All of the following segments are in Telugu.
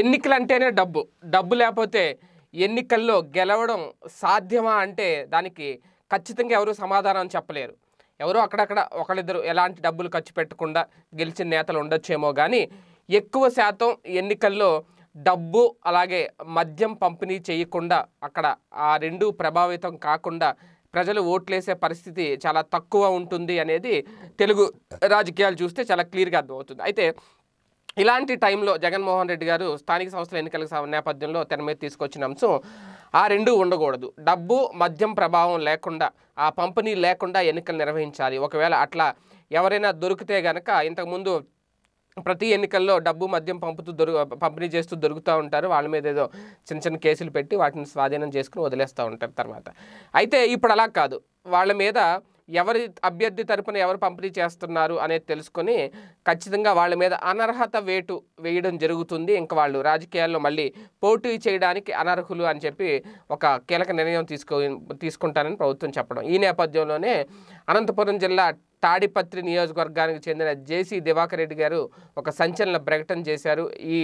ఎన్నికలు అంటేనే డబ్బు డబ్బు లేకపోతే ఎన్నికల్లో గెలవడం సాధ్యమా అంటే దానికి ఖచ్చితంగా ఎవరు సమాధానం చెప్పలేరు ఎవరో అక్కడక్కడ ఒకళ్ళిద్దరు ఎలాంటి డబ్బులు ఖర్చు పెట్టకుండా గెలిచిన నేతలు ఉండొచ్చేమో కానీ ఎక్కువ శాతం ఎన్నికల్లో డబ్బు అలాగే మద్యం పంపిణీ చేయకుండా అక్కడ ఆ రెండు ప్రభావితం కాకుండా ప్రజలు ఓట్లేసే పరిస్థితి చాలా తక్కువ ఉంటుంది అనేది తెలుగు రాజకీయాలు చూస్తే చాలా క్లియర్గా అర్థమవుతుంది అయితే ఇలాంటి టైంలో జగన్మోహన్ రెడ్డి గారు స్థానిక సంస్థల ఎన్నికల నేపథ్యంలో తెర మీద తీసుకొచ్చిన అంశం ఆ రెండు ఉండకూడదు డబ్బు మద్యం ప్రభావం లేకుండా ఆ పంపిణీ లేకుండా ఎన్నికలు నిర్వహించాలి ఒకవేళ అట్లా ఎవరైనా దొరికితే గనక ఇంతకుముందు ప్రతి ఎన్నికల్లో డబ్బు మద్యం పంపుతూ దొరు పంపిణీ చేస్తూ దొరుకుతూ ఉంటారు వాళ్ళ మీద ఏదో చిన్న చిన్న కేసులు పెట్టి వాటిని స్వాధీనం చేసుకుని వదిలేస్తూ ఉంటారు తర్వాత అయితే ఇప్పుడు అలా కాదు వాళ్ళ మీద ఎవరి అభ్యర్థి తరపున ఎవరు పంపిణీ చేస్తున్నారు అనేది తెలుసుకొని ఖచ్చితంగా వాళ్ళ మీద అనర్హత వేటు వేయడం జరుగుతుంది ఇంకా వాళ్ళు రాజకీయాల్లో మళ్ళీ పోటీ చేయడానికి అనర్హులు అని చెప్పి ఒక కీలక నిర్ణయం తీసుకో తీసుకుంటానని ప్రభుత్వం చెప్పడం ఈ నేపథ్యంలోనే అనంతపురం జిల్లా తాడిపత్రి నియోజకవర్గానికి చెందిన జేసీ దివాకర్ రెడ్డి గారు ఒక సంచలన ప్రకటన చేశారు ఈ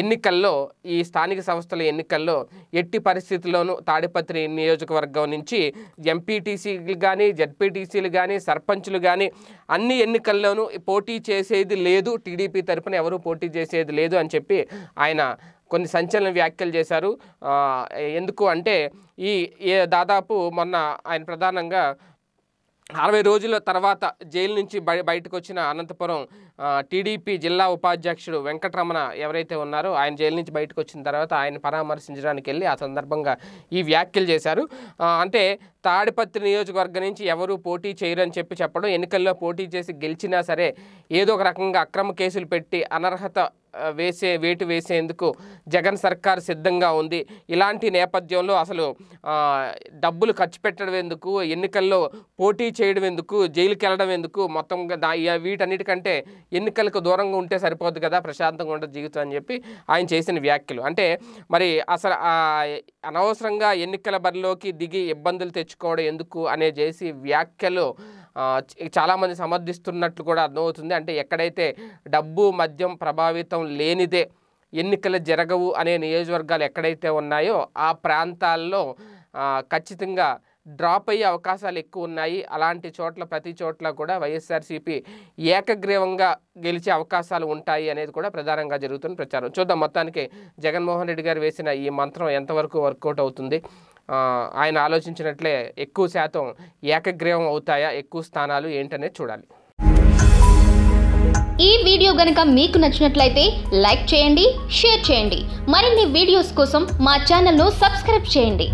ఎన్నికల్లో ఈ స్థానిక సంస్థల ఎన్నికల్లో ఎట్టి పరిస్థితుల్లోనూ తాడిపత్రి నియోజకవర్గం నుంచి ఎంపీటీసీలు కానీ జడ్పీటీసీలు కానీ సర్పంచ్లు కానీ అన్ని ఎన్నికల్లోనూ పోటీ చేసేది లేదు టీడీపీ తరఫున ఎవరూ పోటీ చేసేది లేదు అని చెప్పి ఆయన కొన్ని సంచలన వ్యాఖ్యలు చేశారు ఎందుకు అంటే ఈ దాదాపు మొన్న ఆయన ప్రధానంగా అరవై రోజుల తర్వాత జైలు నుంచి బయ బయటకు వచ్చిన అనంతపురం టీడీపీ జిల్లా ఉపాధ్యక్షుడు వెంకటరమణ ఎవరైతే ఉన్నారో ఆయన జైలు నుంచి బయటకు వచ్చిన తర్వాత ఆయన పరామర్శించడానికి వెళ్ళి ఆ సందర్భంగా ఈ వ్యాఖ్యలు చేశారు అంటే తాడిపత్రి నియోజకవర్గం నుంచి ఎవరు పోటీ చేయరని చెప్పి చెప్పడం ఎన్నికల్లో పోటీ చేసి గెలిచినా సరే ఏదో ఒక రకంగా అక్రమ కేసులు పెట్టి అనర్హత వేసే వేటు వేసేందుకు జగన్ సర్కార్ సిద్ధంగా ఉంది ఇలాంటి నేపథ్యంలో అసలు డబ్బులు ఖర్చు పెట్టడం ఎందుకు ఎన్నికల్లో పోటీ చేయడం ఎందుకు జైలుకి వెళ్ళడం ఎందుకు మొత్తం వీటన్నిటికంటే ఎన్నికలకు దూరంగా ఉంటే సరిపోదు కదా ప్రశాంతంగా ఉండదు జీవితం అని చెప్పి ఆయన చేసిన వ్యాఖ్యలు అంటే మరి అసలు అనవసరంగా ఎన్నికల బరిలోకి దిగి ఇబ్బందులు తెచ్చుకోవడం ఎందుకు అనే చేసి వ్యాఖ్యలు చాలామంది సమర్థిస్తున్నట్లు కూడా అర్థమవుతుంది అంటే ఎక్కడైతే డబ్బు మద్యం ప్రభావితం లేనిదే ఎన్నికలు జరగవు అనే నియోజకవర్గాలు ఎక్కడైతే ఉన్నాయో ఆ ప్రాంతాల్లో ఖచ్చితంగా డ్రాప్ అయ్యే అవకాశాలు ఎక్కువ ఉన్నాయి అలాంటి చోట్ల ప్రతి చోట్ల కూడా వైఎస్ఆర్సీపీ ఏకగ్రీవంగా గెలిచే అవకాశాలు ఉంటాయి అనేది కూడా ప్రధానంగా జరుగుతున్న ప్రచారం చూద్దాం మొత్తానికి జగన్మోహన్ రెడ్డి గారు వేసిన ఈ మంత్రం ఎంతవరకు వర్కౌట్ అవుతుంది ఆయన ఆలోచించినట్లే ఎక్కువ శాతం ఏకగ్రీవం అవుతాయా ఎక్కువ స్థానాలు ఏంటనే చూడాలి ఈ వీడియో గనక మీకు నచ్చినట్లయితే లైక్ చేయండి షేర్ చేయండి మరిన్ని వీడియోస్ కోసం మా ఛానల్ను సబ్స్క్రైబ్ చేయండి